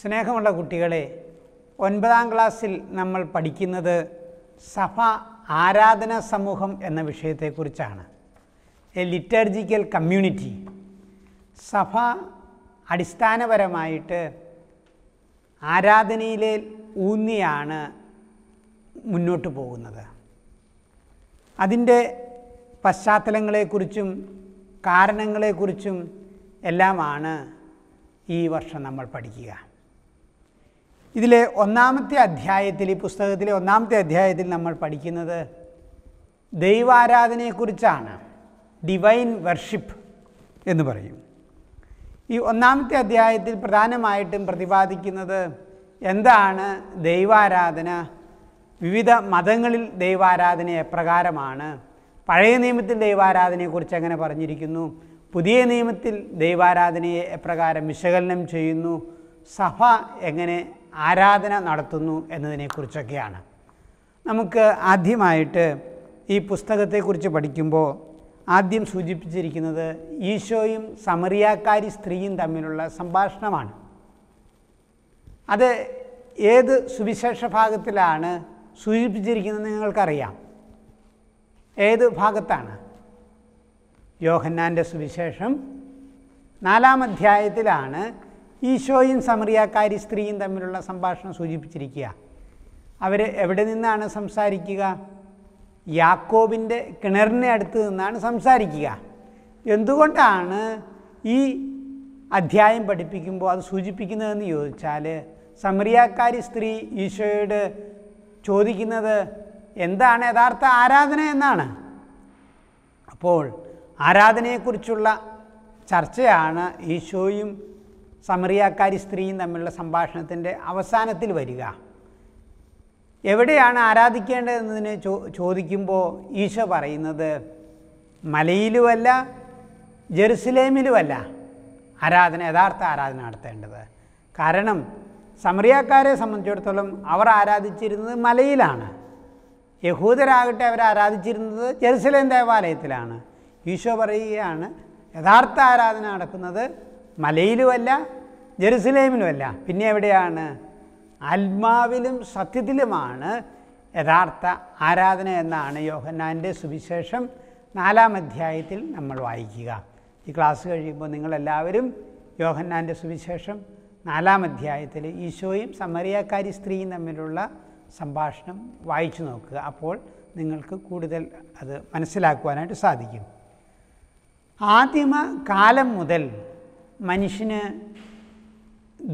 സ്നേഹമുള്ള കുട്ടികളെ ഒൻപതാം ക്ലാസ്സിൽ നമ്മൾ പഠിക്കുന്നത് സഭ ആരാധന സമൂഹം എന്ന വിഷയത്തെക്കുറിച്ചാണ് എ ലിറ്റർജിക്കൽ കമ്മ്യൂണിറ്റി സഭ അടിസ്ഥാനപരമായിട്ട് ആരാധനയിലെ ഊന്നിയാണ് മുന്നോട്ട് പോകുന്നത് അതിൻ്റെ പശ്ചാത്തലങ്ങളെക്കുറിച്ചും കാരണങ്ങളെക്കുറിച്ചും എല്ലാമാണ് ഈ വർഷം നമ്മൾ പഠിക്കുക ഇതിലെ ഒന്നാമത്തെ അധ്യായത്തിൽ ഈ പുസ്തകത്തിലെ ഒന്നാമത്തെ അധ്യായത്തിൽ നമ്മൾ പഠിക്കുന്നത് ദൈവാരാധനയെക്കുറിച്ചാണ് ഡിവൈൻ വർഷിപ്പ് എന്ന് പറയും ഈ ഒന്നാമത്തെ അധ്യായത്തിൽ പ്രധാനമായിട്ടും പ്രതിപാദിക്കുന്നത് എന്താണ് ദൈവാരാധന വിവിധ മതങ്ങളിൽ ദൈവാരാധന എപ്രകാരമാണ് പഴയ നിയമത്തിൽ ദൈവാരാധനയെക്കുറിച്ച് എങ്ങനെ പറഞ്ഞിരിക്കുന്നു പുതിയ നിയമത്തിൽ ദൈവാരാധനയെ എപ്രകാരം വിശകലനം ചെയ്യുന്നു സഭ എങ്ങനെ ആരാധന നടത്തുന്നു എന്നതിനെക്കുറിച്ചൊക്കെയാണ് നമുക്ക് ആദ്യമായിട്ട് ഈ പുസ്തകത്തെക്കുറിച്ച് പഠിക്കുമ്പോൾ ആദ്യം സൂചിപ്പിച്ചിരിക്കുന്നത് ഈശോയും സമറിയാക്കാരി സ്ത്രീയും തമ്മിലുള്ള സംഭാഷണമാണ് അത് ഏത് സുവിശേഷ ഭാഗത്തിലാണ് സൂചിപ്പിച്ചിരിക്കുന്നത് നിങ്ങൾക്കറിയാം ഏത് ഭാഗത്താണ് യോഹന്നാൻ്റെ സുവിശേഷം നാലാം അധ്യായത്തിലാണ് ഈശോയും സമറിയാക്കാരി സ്ത്രീയും തമ്മിലുള്ള സംഭാഷണം സൂചിപ്പിച്ചിരിക്കുക അവർ എവിടെ നിന്നാണ് സംസാരിക്കുക യാക്കോബിൻ്റെ കിണറിനെ അടുത്ത് നിന്നാണ് സംസാരിക്കുക എന്തുകൊണ്ടാണ് ഈ അധ്യായം പഠിപ്പിക്കുമ്പോൾ അത് സൂചിപ്പിക്കുന്നതെന്ന് ചോദിച്ചാൽ സമറിയാക്കാരി സ്ത്രീ ഈശോയോട് ചോദിക്കുന്നത് എന്താണ് യഥാർത്ഥ ആരാധന എന്നാണ് അപ്പോൾ ആരാധനയെക്കുറിച്ചുള്ള ചർച്ചയാണ് ഈശോയും സമറിയാക്കാരി സ്ത്രീയും തമ്മിലുള്ള സംഭാഷണത്തിൻ്റെ അവസാനത്തിൽ വരിക എവിടെയാണ് ആരാധിക്കേണ്ടതെന്നതിന് ചോ ചോദിക്കുമ്പോൾ ഈശോ പറയുന്നത് മലയിലുമല്ല ജെറുസലേമിലുമല്ല ആരാധന യഥാർത്ഥ ആരാധന നടത്തേണ്ടത് കാരണം സമറിയാക്കാരെ സംബന്ധിച്ചിടത്തോളം അവർ ആരാധിച്ചിരുന്നത് മലയിലാണ് യഹൂദരാകട്ടെ അവർ ആരാധിച്ചിരുന്നത് ജെറുസലേം ദേവാലയത്തിലാണ് ഈശോ പറയുകയാണ് യഥാർത്ഥ ആരാധന നടക്കുന്നത് മലയിലുമല്ല ജെറുസലേമിനുമല്ല പിന്നെ എവിടെയാണ് ആത്മാവിലും സത്യത്തിലുമാണ് യഥാർത്ഥ ആരാധന എന്നാണ് യോഹന്നാൻ്റെ സുവിശേഷം നാലാം അധ്യായത്തിൽ നമ്മൾ വായിക്കുക ഈ ക്ലാസ് കഴിയുമ്പോൾ നിങ്ങളെല്ലാവരും യോഹന്നാൻ്റെ സുവിശേഷം നാലാം അധ്യായത്തിൽ ഈശോയും സമറിയാക്കാരി സ്ത്രീയും തമ്മിലുള്ള സംഭാഷണം വായിച്ചു നോക്കുക അപ്പോൾ നിങ്ങൾക്ക് കൂടുതൽ അത് മനസ്സിലാക്കുവാനായിട്ട് സാധിക്കും ആദിമ കാലം മുതൽ മനുഷ്യന്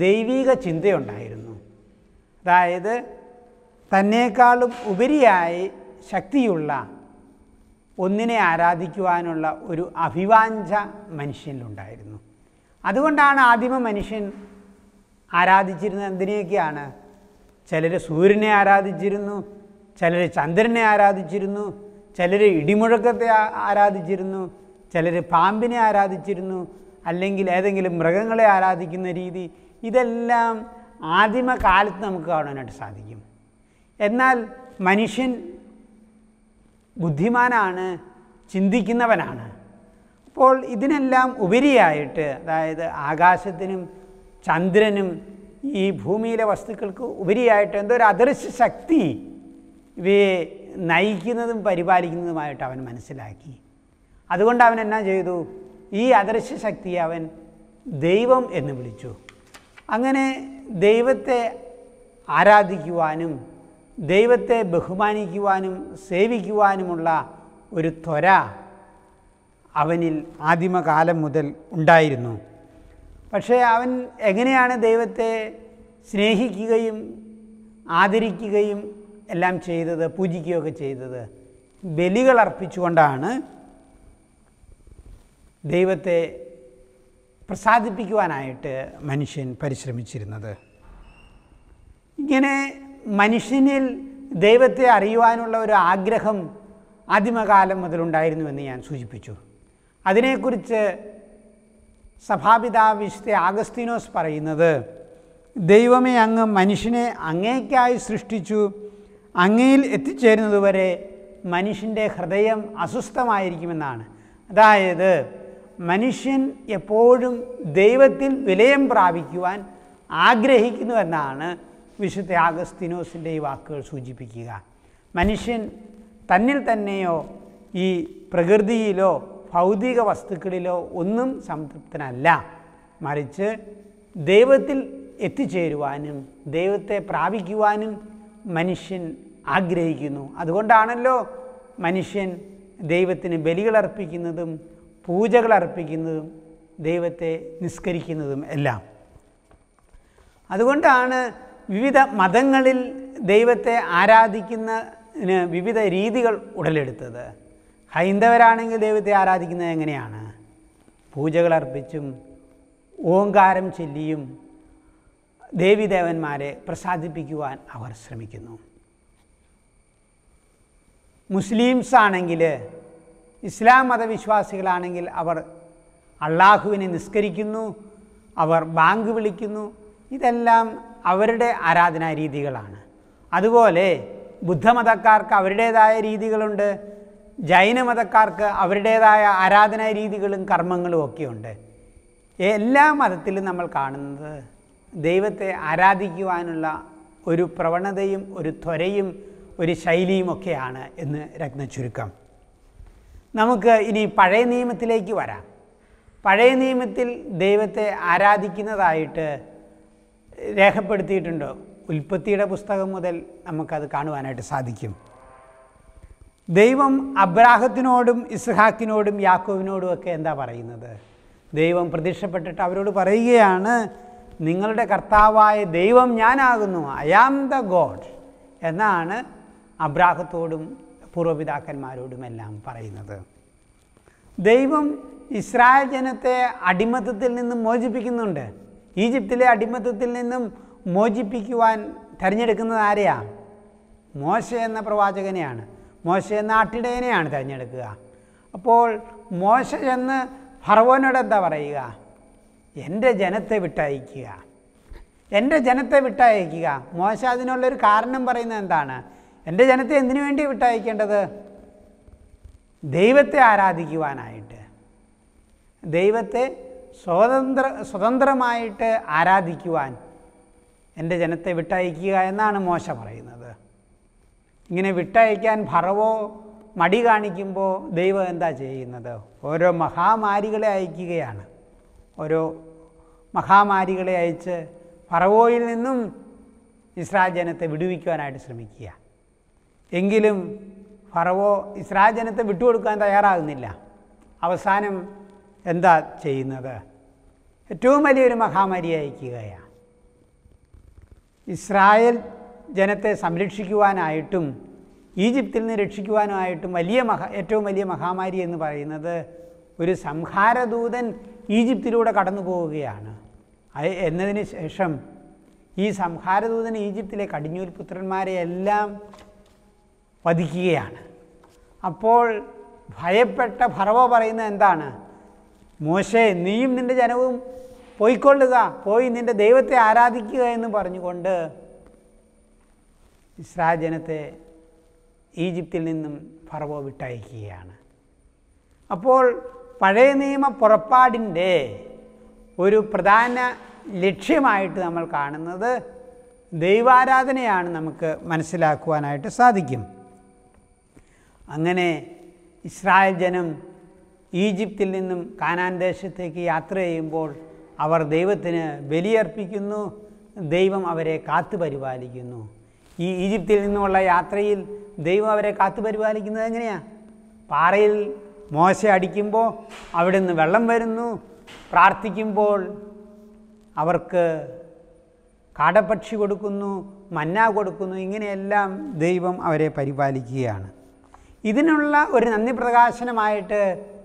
ദൈവീക ചിന്തയുണ്ടായിരുന്നു അതായത് തന്നേക്കാളും ഉപരിയായി ശക്തിയുള്ള ഒന്നിനെ ആരാധിക്കുവാനുള്ള ഒരു അഭിവാഞ്ച മനുഷ്യനിലുണ്ടായിരുന്നു അതുകൊണ്ടാണ് ആദിമ മനുഷ്യൻ ആരാധിച്ചിരുന്നത് എന്തിനെയൊക്കെയാണ് ചിലർ സൂര്യനെ ആരാധിച്ചിരുന്നു ചിലർ ചന്ദ്രനെ ആരാധിച്ചിരുന്നു ചിലർ ഇടിമുഴക്കത്തെ ആരാധിച്ചിരുന്നു ചിലർ പാമ്പിനെ ആരാധിച്ചിരുന്നു അല്ലെങ്കിൽ ഏതെങ്കിലും മൃഗങ്ങളെ ആരാധിക്കുന്ന രീതി ഇതെല്ലാം ആദിമകാലത്ത് നമുക്ക് കാണാനായിട്ട് സാധിക്കും എന്നാൽ മനുഷ്യൻ ബുദ്ധിമാനാണ് ചിന്തിക്കുന്നവനാണ് അപ്പോൾ ഇതിനെല്ലാം ഉപരിയായിട്ട് അതായത് ആകാശത്തിനും ചന്ദ്രനും ഈ ഭൂമിയിലെ വസ്തുക്കൾക്ക് ഉപരിയായിട്ട് എന്തോ ഒരു അദൃശ്യ ശക്തി ഇവയെ നയിക്കുന്നതും പരിപാലിക്കുന്നതുമായിട്ട് അവൻ മനസ്സിലാക്കി അതുകൊണ്ട് അവൻ എന്നാ ചെയ്തു ഈ അദൃശ്യ ശക്തിയെ അവൻ ദൈവം എന്ന് വിളിച്ചു അങ്ങനെ ദൈവത്തെ ആരാധിക്കുവാനും ദൈവത്തെ ബഹുമാനിക്കുവാനും സേവിക്കുവാനുമുള്ള ഒരു ത്വര അവനിൽ ആദിമകാലം മുതൽ ഉണ്ടായിരുന്നു പക്ഷേ അവൻ എങ്ങനെയാണ് ദൈവത്തെ സ്നേഹിക്കുകയും ആദരിക്കുകയും എല്ലാം ചെയ്തത് പൂജിക്കുകയൊക്കെ ചെയ്തത് ബലികൾ അർപ്പിച്ചുകൊണ്ടാണ് ദൈവത്തെ പ്രസാദിപ്പിക്കുവാനായിട്ട് മനുഷ്യൻ പരിശ്രമിച്ചിരുന്നത് ഇങ്ങനെ മനുഷ്യനിൽ ദൈവത്തെ അറിയുവാനുള്ള ഒരു ആഗ്രഹം ആദിമകാലം മുതലുണ്ടായിരുന്നുവെന്ന് ഞാൻ സൂചിപ്പിച്ചു അതിനെക്കുറിച്ച് സഭാപിതാ വിശുദ്ധ ആഗസ്തീനോസ് പറയുന്നത് ദൈവമേ അങ്ങ് മനുഷ്യനെ അങ്ങേക്കായി സൃഷ്ടിച്ചു അങ്ങയിൽ എത്തിച്ചേരുന്നതുവരെ മനുഷ്യൻ്റെ ഹൃദയം അസ്വസ്ഥമായിരിക്കുമെന്നാണ് അതായത് മനുഷ്യൻ എപ്പോഴും ദൈവത്തിൽ വിലയം പ്രാപിക്കുവാൻ ആഗ്രഹിക്കുന്നു എന്നാണ് വിശുദ്ധ ആഗസ്തിനോസിൻ്റെ ഈ വാക്കുകൾ സൂചിപ്പിക്കുക മനുഷ്യൻ തന്നിൽ തന്നെയോ ഈ പ്രകൃതിയിലോ ഭൗതിക വസ്തുക്കളിലോ ഒന്നും സംതൃപ്തനല്ല മറിച്ച് ദൈവത്തിൽ എത്തിച്ചേരുവാനും ദൈവത്തെ പ്രാപിക്കുവാനും മനുഷ്യൻ ആഗ്രഹിക്കുന്നു അതുകൊണ്ടാണല്ലോ മനുഷ്യൻ ദൈവത്തിന് ബലികളർപ്പിക്കുന്നതും പൂജകൾ അർപ്പിക്കുന്നതും ദൈവത്തെ നിസ്കരിക്കുന്നതും എല്ലാം അതുകൊണ്ടാണ് വിവിധ മതങ്ങളിൽ ദൈവത്തെ ആരാധിക്കുന്ന വിവിധ രീതികൾ ഉടലെടുത്തത് ഹൈന്ദവരാണെങ്കിൽ ദൈവത്തെ ആരാധിക്കുന്നത് എങ്ങനെയാണ് പൂജകൾ അർപ്പിച്ചും ഓങ്കാരം ചൊല്ലിയും ദേവിദേവന്മാരെ പ്രസാദിപ്പിക്കുവാൻ അവർ ശ്രമിക്കുന്നു മുസ്ലിംസ് ആണെങ്കിൽ ഇസ്ലാം മതവിശ്വാസികളാണെങ്കിൽ അവർ അള്ളാഹുവിനെ നിസ്കരിക്കുന്നു അവർ ബാങ്ക് വിളിക്കുന്നു ഇതെല്ലാം അവരുടെ ആരാധനാ രീതികളാണ് അതുപോലെ ബുദ്ധമതക്കാർക്ക് അവരുടേതായ രീതികളുണ്ട് ജൈനമതക്കാർക്ക് അവരുടേതായ ആരാധനാ രീതികളും കർമ്മങ്ങളും ഒക്കെയുണ്ട് എല്ലാ മതത്തിലും നമ്മൾ കാണുന്നത് ദൈവത്തെ ആരാധിക്കുവാനുള്ള ഒരു പ്രവണതയും ഒരു ത്വരയും ഒരു ശൈലിയുമൊക്കെയാണ് എന്ന് രത്ന ചുരുക്കം നമുക്ക് ഇനി പഴയ നിയമത്തിലേക്ക് വരാം പഴയ നിയമത്തിൽ ദൈവത്തെ ആരാധിക്കുന്നതായിട്ട് രേഖപ്പെടുത്തിയിട്ടുണ്ട് ഉൽപ്പത്തിയുടെ പുസ്തകം മുതൽ നമുക്കത് കാണുവാനായിട്ട് സാധിക്കും ദൈവം അബ്രാഹത്തിനോടും ഇസ്ഹാക്കിനോടും യാക്കോവിനോടും ഒക്കെ എന്താ പറയുന്നത് ദൈവം പ്രതീക്ഷപ്പെട്ടിട്ട് അവരോട് പറയുകയാണ് നിങ്ങളുടെ കർത്താവായ ദൈവം ഞാനാകുന്നു ഐ ആം ദ ഗോഡ് എന്നാണ് അബ്രാഹത്തോടും പൂർവ്വപിതാക്കന്മാരോടുമെല്ലാം പറയുന്നത് ദൈവം ഇസ്രായേൽ ജനത്തെ അടിമത്തത്തിൽ നിന്നും മോചിപ്പിക്കുന്നുണ്ട് ഈജിപ്തിലെ അടിമത്തത്തിൽ നിന്നും മോചിപ്പിക്കുവാൻ തിരഞ്ഞെടുക്കുന്നത് ആരെയാ മോശ എന്ന പ്രവാചകനെയാണ് മോശ എന്ന ആട്ടിടയനെയാണ് തിരഞ്ഞെടുക്കുക അപ്പോൾ മോശ എന്ന് ഫർവോനോട് എന്താ പറയുക എൻ്റെ ജനത്തെ വിട്ടയക്കുക എൻ്റെ ജനത്തെ വിട്ടയക്കുക മോശ അതിനുള്ളൊരു കാരണം പറയുന്നത് എന്താണ് എൻ്റെ ജനത്തെ എന്തിനു വേണ്ടി വിട്ടയക്കേണ്ടത് ദൈവത്തെ ആരാധിക്കുവാനായിട്ട് ദൈവത്തെ സ്വതന്ത്ര സ്വതന്ത്രമായിട്ട് ആരാധിക്കുവാൻ എൻ്റെ ജനത്തെ വിട്ടയക്കുക എന്നാണ് മോശ പറയുന്നത് ഇങ്ങനെ വിട്ടയക്കാൻ ഭറവോ മടി കാണിക്കുമ്പോൾ ദൈവം എന്താ ചെയ്യുന്നത് ഓരോ മഹാമാരികളെ അയക്കുകയാണ് ഓരോ മഹാമാരികളെ അയച്ച് ഫറവോയിൽ നിന്നും ഇസ്രായേൽ ജനത്തെ വിടുവിക്കുവാനായിട്ട് ശ്രമിക്കുക എങ്കിലും ഫറവോ ഇസ്രാജനത്തെ വിട്ടുകൊടുക്കാൻ തയ്യാറാകുന്നില്ല അവസാനം എന്താ ചെയ്യുന്നത് ഏറ്റവും വലിയൊരു മഹാമാരി അയക്കുകയാണ് ഇസ്രായേൽ ജനത്തെ സംരക്ഷിക്കുവാനായിട്ടും ഈജിപ്തിൽ നിന്ന് രക്ഷിക്കുവാനായിട്ടും വലിയ മഹാ ഏറ്റവും വലിയ മഹാമാരി എന്ന് പറയുന്നത് ഒരു സംഹാരദൂതൻ ഈജിപ്തിലൂടെ കടന്നു പോവുകയാണ് എന്നതിന് ശേഷം ഈ സംഹാരദൂതൻ ഈജിപ്തിലെ കടിഞ്ഞൂൽ പുത്രന്മാരെ എല്ലാം പതിക്കുകയാണ് അപ്പോൾ ഭയപ്പെട്ട ഭറവ പറയുന്നത് എന്താണ് മോശേ നീയും നിൻ്റെ ജനവും പോയിക്കൊള്ളുക പോയി നിൻ്റെ ദൈവത്തെ ആരാധിക്കുക എന്ന് പറഞ്ഞുകൊണ്ട് ഇസ്രാജനത്തെ ഈജിപ്തിൽ നിന്നും ഫറവോ വിട്ടയക്കുകയാണ് അപ്പോൾ പഴയ നിയമ പുറപ്പാടിൻ്റെ ഒരു പ്രധാന ലക്ഷ്യമായിട്ട് നമ്മൾ കാണുന്നത് ദൈവാരാധനയാണ് നമുക്ക് മനസ്സിലാക്കുവാനായിട്ട് സാധിക്കും അങ്ങനെ ഇസ്രായേൽ ജനം ഈജിപ്തിൽ നിന്നും കാനാൻ ദേശത്തേക്ക് യാത്ര ചെയ്യുമ്പോൾ അവർ ദൈവത്തിന് ബലിയർപ്പിക്കുന്നു ദൈവം അവരെ കാത്തു പരിപാലിക്കുന്നു ഈ ഈജിപ്തിൽ നിന്നുമുള്ള യാത്രയിൽ ദൈവം അവരെ കാത്തു പരിപാലിക്കുന്നത് എങ്ങനെയാണ് പാറയിൽ മോശ അടിക്കുമ്പോൾ അവിടെ നിന്ന് വെള്ളം വരുന്നു പ്രാർത്ഥിക്കുമ്പോൾ അവർക്ക് കാടപ്പക്ഷി കൊടുക്കുന്നു മന്ന കൊടുക്കുന്നു ഇങ്ങനെയെല്ലാം ദൈവം അവരെ പരിപാലിക്കുകയാണ് ഇതിനുള്ള ഒരു നന്ദി പ്രകാശനമായിട്ട്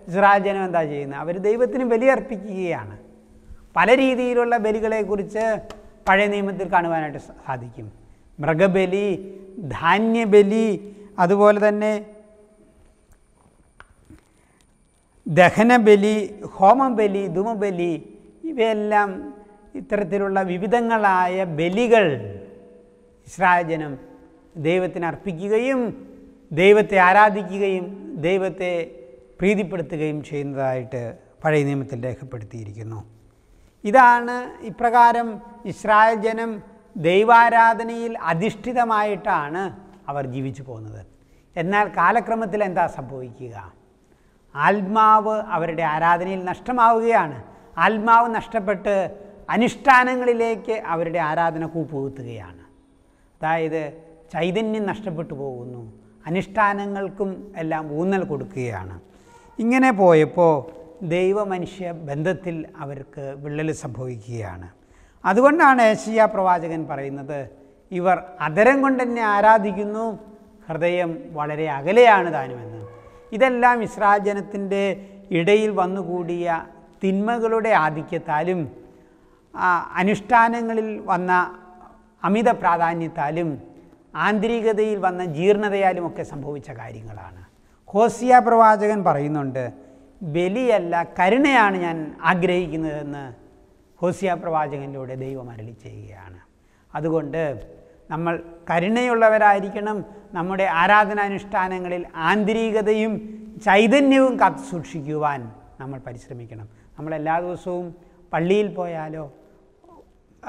ഇസ്രാജനം എന്താ ചെയ്യുന്നത് അവർ ദൈവത്തിന് ബലി അർപ്പിക്കുകയാണ് പല രീതിയിലുള്ള ബലികളെക്കുറിച്ച് പഴയ നിയമത്തിൽ കാണുവാനായിട്ട് സാധിക്കും മൃഗബലി ധാന്യബലി അതുപോലെ തന്നെ ദഹനബലി ഹോമബലി ധുമബലി ഇവയെല്ലാം ഇത്തരത്തിലുള്ള വിവിധങ്ങളായ ബലികൾ ഇസ്രാജനം ദൈവത്തിന് അർപ്പിക്കുകയും ദൈവത്തെ ആരാധിക്കുകയും ദൈവത്തെ പ്രീതിപ്പെടുത്തുകയും ചെയ്യുന്നതായിട്ട് പഴയ നിയമത്തിൽ രേഖപ്പെടുത്തിയിരിക്കുന്നു ഇതാണ് ഇപ്രകാരം ഇസ്രായേൽ ജനം ദൈവാരാധനയിൽ അധിഷ്ഠിതമായിട്ടാണ് അവർ ജീവിച്ചു പോകുന്നത് എന്നാൽ കാലക്രമത്തിൽ എന്താ സംഭവിക്കുക ആത്മാവ് അവരുടെ ആരാധനയിൽ നഷ്ടമാവുകയാണ് ആത്മാവ് നഷ്ടപ്പെട്ട് അനുഷ്ഠാനങ്ങളിലേക്ക് അവരുടെ ആരാധന കൂപ്പുകുത്തുകയാണ് അതായത് ചൈതന്യം നഷ്ടപ്പെട്ടു പോകുന്നു അനുഷ്ഠാനങ്ങൾക്കും എല്ലാം ഊന്നൽ കൊടുക്കുകയാണ് ഇങ്ങനെ പോയപ്പോൾ ദൈവമനുഷ്യ ബന്ധത്തിൽ അവർക്ക് വിള്ളൽ സംഭവിക്കുകയാണ് അതുകൊണ്ടാണ് ഏഷ്യ പ്രവാചകൻ പറയുന്നത് ഇവർ അതരം കൊണ്ട് തന്നെ ആരാധിക്കുന്നു ഹൃദയം വളരെ അകലെയാണ് താനുമെന്ന് ഇതെല്ലാം ഇസ്രാജനത്തിൻ്റെ ഇടയിൽ വന്നുകൂടിയ തിന്മകളുടെ ആധിക്യത്താലും അനുഷ്ഠാനങ്ങളിൽ വന്ന അമിത പ്രാധാന്യത്താലും ആന്തരികതയിൽ വന്ന ജീർണതയാലുമൊക്കെ സംഭവിച്ച കാര്യങ്ങളാണ് ഹോസിയ പ്രവാചകൻ പറയുന്നുണ്ട് ബലിയല്ല കരുണയാണ് ഞാൻ ആഗ്രഹിക്കുന്നതെന്ന് ഹോസിയ പ്രവാചകനിലൂടെ ദൈവം അരളി ചെയ്യുകയാണ് അതുകൊണ്ട് നമ്മൾ കരുണയുള്ളവരായിരിക്കണം നമ്മുടെ ആരാധനാനുഷ്ഠാനങ്ങളിൽ ആന്തരികതയും ചൈതന്യവും കാത്തു സൂക്ഷിക്കുവാൻ നമ്മൾ പരിശ്രമിക്കണം നമ്മൾ എല്ലാ ദിവസവും പള്ളിയിൽ പോയാലോ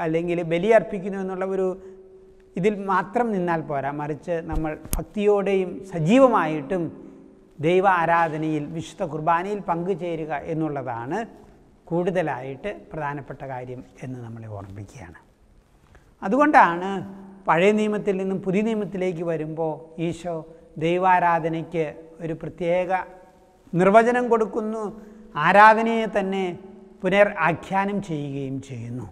അല്ലെങ്കിൽ ബലിയർപ്പിക്കുന്നു എന്നുള്ള ഒരു ഇതിൽ മാത്രം നിന്നാൽ പോരാ മറിച്ച് നമ്മൾ ഭക്തിയോടെയും സജീവമായിട്ടും ദൈവ ആരാധനയിൽ വിശുദ്ധ കുർബാനയിൽ പങ്കുചേരുക എന്നുള്ളതാണ് കൂടുതലായിട്ട് പ്രധാനപ്പെട്ട കാര്യം എന്ന് നമ്മളെ ഓർമ്മിപ്പിക്കുകയാണ് അതുകൊണ്ടാണ് പഴയ നിയമത്തിൽ നിന്നും പുതിയ നിയമത്തിലേക്ക് വരുമ്പോൾ ഈശോ ദൈവാരാധനയ്ക്ക് ഒരു പ്രത്യേക നിർവചനം കൊടുക്കുന്നു ആരാധനയെ തന്നെ പുനർ ആഖ്യാനം ചെയ്യുകയും ചെയ്യുന്നു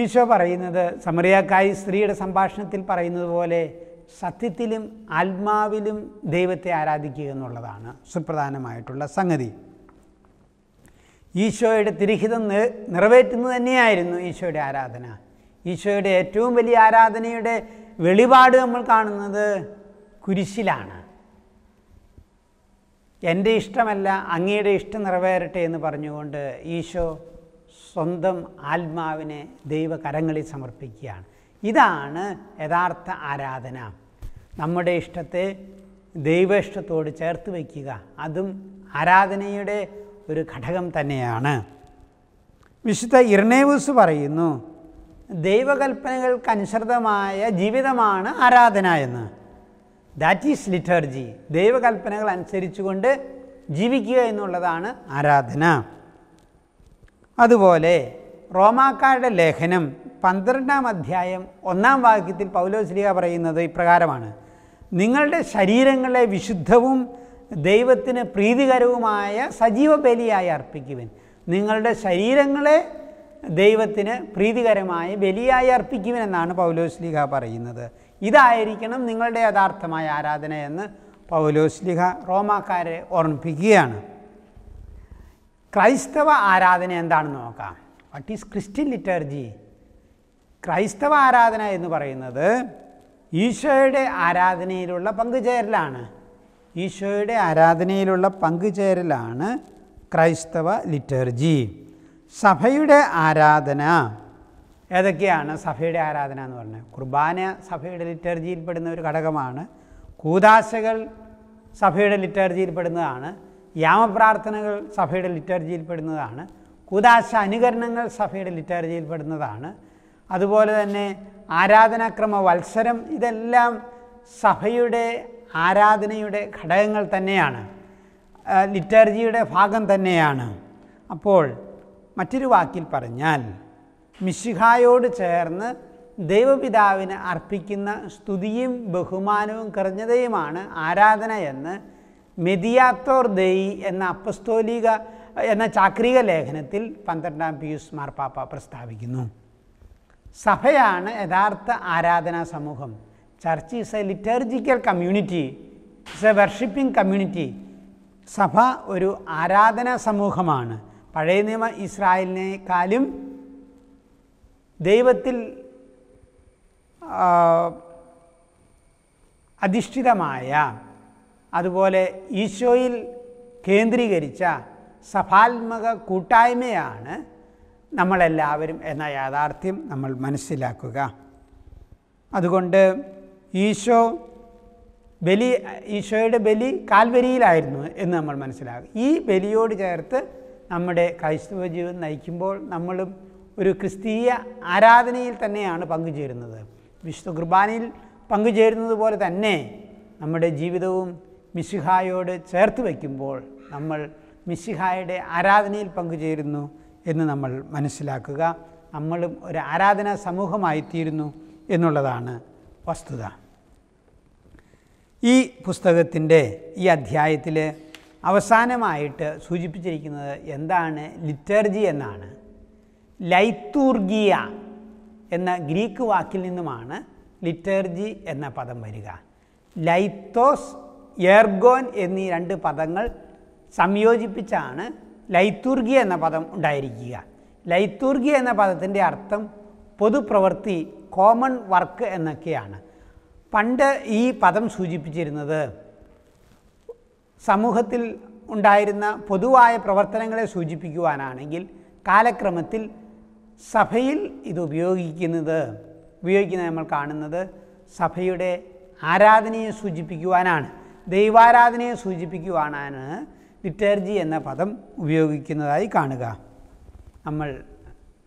ഈശോ പറയുന്നത് സമറിയാക്കായി സ്ത്രീയുടെ സംഭാഷണത്തിൽ പറയുന്നത് പോലെ സത്യത്തിലും ആത്മാവിലും ദൈവത്തെ ആരാധിക്കുക എന്നുള്ളതാണ് സുപ്രധാനമായിട്ടുള്ള സംഗതി ഈശോയുടെ തിരിഹിതം നിറവേറ്റുന്നത് തന്നെയായിരുന്നു ഈശോയുടെ ആരാധന ഈശോയുടെ ഏറ്റവും വലിയ ആരാധനയുടെ വെളിപാട് നമ്മൾ കാണുന്നത് കുരിശിലാണ് എൻ്റെ ഇഷ്ടമല്ല അങ്ങയുടെ ഇഷ്ടം നിറവേറട്ടെ എന്ന് പറഞ്ഞുകൊണ്ട് ഈശോ സ്വന്തം ആത്മാവിനെ ദൈവകരങ്ങളിൽ സമർപ്പിക്കുകയാണ് ഇതാണ് യഥാർത്ഥ ആരാധന നമ്മുടെ ഇഷ്ടത്തെ ദൈവ ഇഷ്ടത്തോട് ചേർത്ത് വയ്ക്കുക അതും ആരാധനയുടെ ഒരു ഘടകം തന്നെയാണ് വിശുദ്ധ ഇർണേവൂസ് പറയുന്നു ദൈവകൽപ്പനകൾക്കനുസൃതമായ ജീവിതമാണ് ആരാധന എന്ന് ദാറ്റ് ഈസ് ലിറ്റർജി ദൈവകൽപ്പനകൾ അനുസരിച്ചുകൊണ്ട് ജീവിക്കുക എന്നുള്ളതാണ് ആരാധന അതുപോലെ റോമാക്കാരുടെ ലേഖനം പന്ത്രണ്ടാം അധ്യായം ഒന്നാം വാക്യത്തിൽ പൗലോസ്ലിക പറയുന്നത് ഇപ്രകാരമാണ് നിങ്ങളുടെ ശരീരങ്ങളെ വിശുദ്ധവും ദൈവത്തിന് പ്രീതികരവുമായ സജീവ ബലിയായി അർപ്പിക്കുവൻ നിങ്ങളുടെ ശരീരങ്ങളെ ദൈവത്തിന് പ്രീതികരമായ ബലിയായി എന്നാണ് പൗലോസ്ലിക പറയുന്നത് ഇതായിരിക്കണം നിങ്ങളുടെ യഥാർത്ഥമായ ആരാധന എന്ന് പൗലോസ്ലിഹ റോമാക്കാരെ ഓർമ്മിപ്പിക്കുകയാണ് ക്രൈസ്തവ ആരാധന എന്താണെന്ന് നോക്കാം വാട്ട് ഈസ് ക്രിസ്ത്യൻ ലിറ്റർജി ക്രൈസ്തവ ആരാധന എന്ന് പറയുന്നത് ഈശോയുടെ ആരാധനയിലുള്ള പങ്കുചേരലാണ് ഈശോയുടെ ആരാധനയിലുള്ള പങ്കുചേരലാണ് ക്രൈസ്തവ ലിറ്റർജി സഭയുടെ ആരാധന ഏതൊക്കെയാണ് സഭയുടെ ആരാധന എന്ന് പറഞ്ഞത് കുർബാന സഭയുടെ ലിറ്റർജിയിൽ പെടുന്ന ഒരു ഘടകമാണ് കൂതാശകൾ സഭയുടെ ലിറ്റർജിയിൽ പെടുന്നതാണ് യാമപ്രാർത്ഥനകൾ സഭയുടെ ലിറ്റർജിയിൽ പെടുന്നതാണ് കൂതാശ അനുകരണങ്ങൾ സഭയുടെ ലിറ്റർജിയിൽ പെടുന്നതാണ് അതുപോലെ തന്നെ ആരാധനാക്രമ വത്സരം ഇതെല്ലാം സഭയുടെ ആരാധനയുടെ ഘടകങ്ങൾ തന്നെയാണ് ലിറ്റർജിയുടെ ഭാഗം തന്നെയാണ് അപ്പോൾ മറ്റൊരു വാക്കിൽ പറഞ്ഞാൽ മിശിഹായോട് ചേർന്ന് ദൈവപിതാവിന് അർപ്പിക്കുന്ന സ്തുതിയും ബഹുമാനവും കുറഞ്ഞതയുമാണ് ആരാധന എന്ന് മെതിയാത്തോർ ദെയ് എന്ന അപ്പസ്തോലിക എന്ന ചാക്രിക ലേഖനത്തിൽ പന്ത്രണ്ടാം പിയൂസ് മാർപ്പാപ്പ പ്രസ്താവിക്കുന്നു സഭയാണ് യഥാർത്ഥ ആരാധനാ സമൂഹം church is a liturgical community is a worshipping community സഭ ഒരു ആരാധനാ സമൂഹമാണ് പഴയ നിയമ ഇസ്രായേലിനേക്കാളും ദൈവത്തിൽ അധിഷ്ഠിതമായ അതുപോലെ ഈശോയിൽ കേന്ദ്രീകരിച്ച സഭാത്മക കൂട്ടായ്മയാണ് നമ്മളെല്ലാവരും എന്ന യാഥാർത്ഥ്യം നമ്മൾ മനസ്സിലാക്കുക അതുകൊണ്ട് ഈശോ ബലി ഈശോയുടെ ബലി കാൽവരിയിലായിരുന്നു എന്ന് നമ്മൾ മനസ്സിലാകും ഈ ബലിയോട് ചേർത്ത് നമ്മുടെ ക്രൈസ്തവ ജീവിതം നയിക്കുമ്പോൾ നമ്മളും ഒരു ക്രിസ്തീയ ആരാധനയിൽ തന്നെയാണ് പങ്കുചേരുന്നത് വിശുദ്ധ കുർബാനയിൽ പങ്കുചേരുന്നത് പോലെ തന്നെ നമ്മുടെ ജീവിതവും മിശിഹായോട് ചേർത്ത് വയ്ക്കുമ്പോൾ നമ്മൾ മിശിഹായുടെ ആരാധനയിൽ പങ്കുചേരുന്നു എന്ന് നമ്മൾ മനസ്സിലാക്കുക നമ്മളും ഒരു ആരാധനാ സമൂഹമായിത്തീരുന്നു എന്നുള്ളതാണ് വസ്തുത ഈ പുസ്തകത്തിൻ്റെ ഈ അധ്യായത്തിൽ അവസാനമായിട്ട് സൂചിപ്പിച്ചിരിക്കുന്നത് എന്താണ് ലിറ്റർജി എന്നാണ് ലൈത്തൂർഗിയ എന്ന ഗ്രീക്ക് വാക്കിൽ നിന്നുമാണ് ലിറ്റർജി എന്ന പദം വരിക ലൈത്തോസ് എർഗോൻ എന്നീ രണ്ട് പദങ്ങൾ സംയോജിപ്പിച്ചാണ് ലൈത്തൂർഗി എന്ന പദം ഉണ്ടായിരിക്കുക ലൈത്തൂർഗി എന്ന പദത്തിൻ്റെ അർത്ഥം പൊതുപ്രവൃത്തി കോമൺ വർക്ക് എന്നൊക്കെയാണ് പണ്ട് ഈ പദം സൂചിപ്പിച്ചിരുന്നത് സമൂഹത്തിൽ ഉണ്ടായിരുന്ന പൊതുവായ പ്രവർത്തനങ്ങളെ സൂചിപ്പിക്കുവാനാണെങ്കിൽ കാലക്രമത്തിൽ സഭയിൽ ഇത് ഉപയോഗിക്കുന്നത് ഉപയോഗിക്കുന്നത് നമ്മൾ കാണുന്നത് സഭയുടെ ആരാധനയെ സൂചിപ്പിക്കുവാനാണ് ദൈവാരാധനയെ സൂചിപ്പിക്കുവാനാണ് ലിറ്റർജി എന്ന പദം ഉപയോഗിക്കുന്നതായി കാണുക നമ്മൾ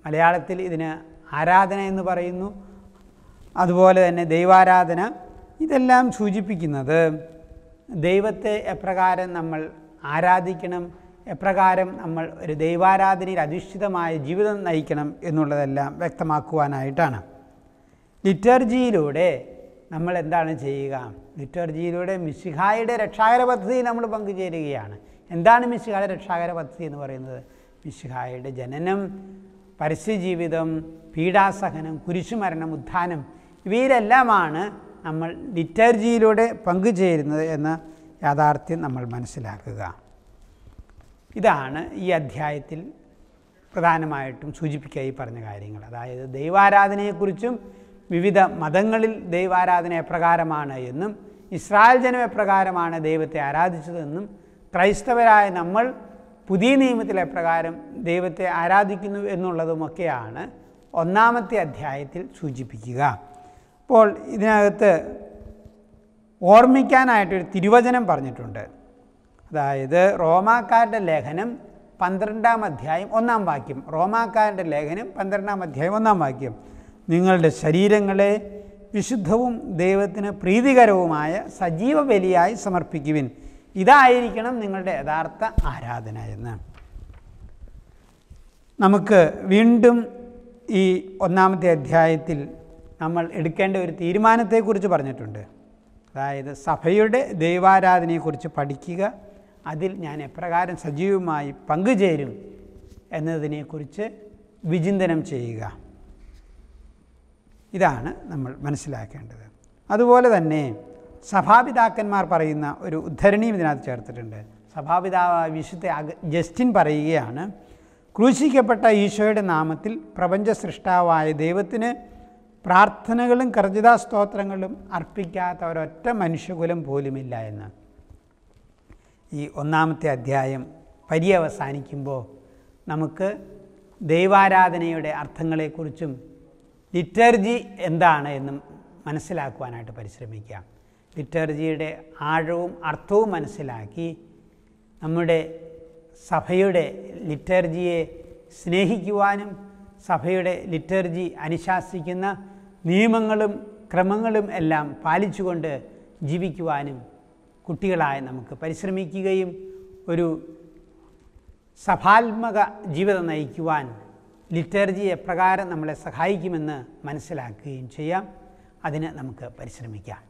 മലയാളത്തിൽ ഇതിന് ആരാധന എന്ന് പറയുന്നു അതുപോലെ തന്നെ ദൈവാരാധന ഇതെല്ലാം സൂചിപ്പിക്കുന്നത് ദൈവത്തെ എപ്രകാരം നമ്മൾ ആരാധിക്കണം എപ്രകാരം നമ്മൾ ഒരു ദൈവാരാധനയിൽ അധിഷ്ഠിതമായ ജീവിതം നയിക്കണം എന്നുള്ളതെല്ലാം വ്യക്തമാക്കുവാനായിട്ടാണ് ലിറ്റർജിയിലൂടെ നമ്മൾ എന്താണ് ചെയ്യുക ലിറ്റർജിയിലൂടെ മിശിഹായുടെ രക്ഷാകര പദ്ധതി നമ്മൾ പങ്കുചേരുകയാണ് എന്താണ് മിശിഹായുടെ രക്ഷാകര പദ്ധതി എന്ന് പറയുന്നത് മിശിഹായുടെ ജനനം പരസ്യജീവിതം പീഡാസഹനം കുരിശുമരണം ഉത്ഥാനം ഇവയിലെല്ലാമാണ് നമ്മൾ ലിറ്റർജിയിലൂടെ പങ്കുചേരുന്നത് എന്ന യാഥാർത്ഥ്യം നമ്മൾ മനസ്സിലാക്കുക ഇതാണ് ഈ അധ്യായത്തിൽ പ്രധാനമായിട്ടും സൂചിപ്പിക്കുക ഈ പറഞ്ഞ കാര്യങ്ങൾ അതായത് ദൈവാരാധനയെക്കുറിച്ചും വിവിധ മതങ്ങളിൽ ദൈവാരാധന എപ്രകാരമാണ് എന്നും ഇസ്രായേൽ ജനമെപ്രകാരമാണ് ദൈവത്തെ ആരാധിച്ചതെന്നും ക്രൈസ്തവരായ നമ്മൾ പുതിയ നിയമത്തിലെ പ്രകാരം ദൈവത്തെ ആരാധിക്കുന്നു എന്നുള്ളതുമൊക്കെയാണ് ഒന്നാമത്തെ അധ്യായത്തിൽ സൂചിപ്പിക്കുക അപ്പോൾ ഇതിനകത്ത് ഓർമ്മിക്കാനായിട്ടൊരു തിരുവചനം പറഞ്ഞിട്ടുണ്ട് അതായത് റോമാക്കാരുടെ ലേഖനം പന്ത്രണ്ടാം അധ്യായം ഒന്നാം വാക്യം റോമാക്കാരുടെ ലേഖനം പന്ത്രണ്ടാം അധ്യായം ഒന്നാം വാക്യം നിങ്ങളുടെ ശരീരങ്ങളെ വിശുദ്ധവും ദൈവത്തിന് പ്രീതികരവുമായ സജീവ ബലിയായി സമർപ്പിക്കുവിൻ ഇതായിരിക്കണം നിങ്ങളുടെ യഥാർത്ഥ ആരാധന എന്ന് നമുക്ക് വീണ്ടും ഈ ഒന്നാമത്തെ അധ്യായത്തിൽ നമ്മൾ എടുക്കേണ്ട ഒരു തീരുമാനത്തെക്കുറിച്ച് പറഞ്ഞിട്ടുണ്ട് അതായത് സഭയുടെ ദൈവാരാധനയെക്കുറിച്ച് പഠിക്കുക അതിൽ ഞാൻ എപ്രകാരം സജീവമായി പങ്കുചേരും എന്നതിനെക്കുറിച്ച് വിചിന്തനം ചെയ്യുക ഇതാണ് നമ്മൾ മനസ്സിലാക്കേണ്ടത് അതുപോലെ തന്നെ സഭാപിതാക്കന്മാർ പറയുന്ന ഒരു ഉദ്ധരണിയും ഇതിനകത്ത് ചേർത്തിട്ടുണ്ട് സഭാപിതാവ് വിശുദ്ധ ജസ്റ്റിൻ പറയുകയാണ് ക്രൂശിക്കപ്പെട്ട ഈശോയുടെ നാമത്തിൽ പ്രപഞ്ച സൃഷ്ടാവായ ദൈവത്തിന് പ്രാർത്ഥനകളും കർജിതാ സ്തോത്രങ്ങളും അർപ്പിക്കാത്ത ഒരൊറ്റ മനുഷ്യകുലം പോലുമില്ല എന്ന് ഈ ഒന്നാമത്തെ അധ്യായം പര്യവസാനിക്കുമ്പോൾ നമുക്ക് ദൈവാരാധനയുടെ അർത്ഥങ്ങളെക്കുറിച്ചും ലിറ്റർജി എന്താണ് എന്നും മനസ്സിലാക്കുവാനായിട്ട് പരിശ്രമിക്കുക ലിറ്റർജിയുടെ ആഴവും അർത്ഥവും മനസ്സിലാക്കി നമ്മുടെ സഭയുടെ ലിറ്റർജിയെ സ്നേഹിക്കുവാനും സഭയുടെ ലിറ്റർജി അനുശാസിക്കുന്ന നിയമങ്ങളും ക്രമങ്ങളും എല്ലാം പാലിച്ചുകൊണ്ട് ജീവിക്കുവാനും കുട്ടികളായി നമുക്ക് പരിശ്രമിക്കുകയും ഒരു സഭാത്മക ജീവിതം നയിക്കുവാൻ ലിറ്റർജി എപ്രകാരം നമ്മളെ സഹായിക്കുമെന്ന് മനസ്സിലാക്കുകയും ചെയ്യാം അതിന് നമുക്ക് പരിശ്രമിക്കാം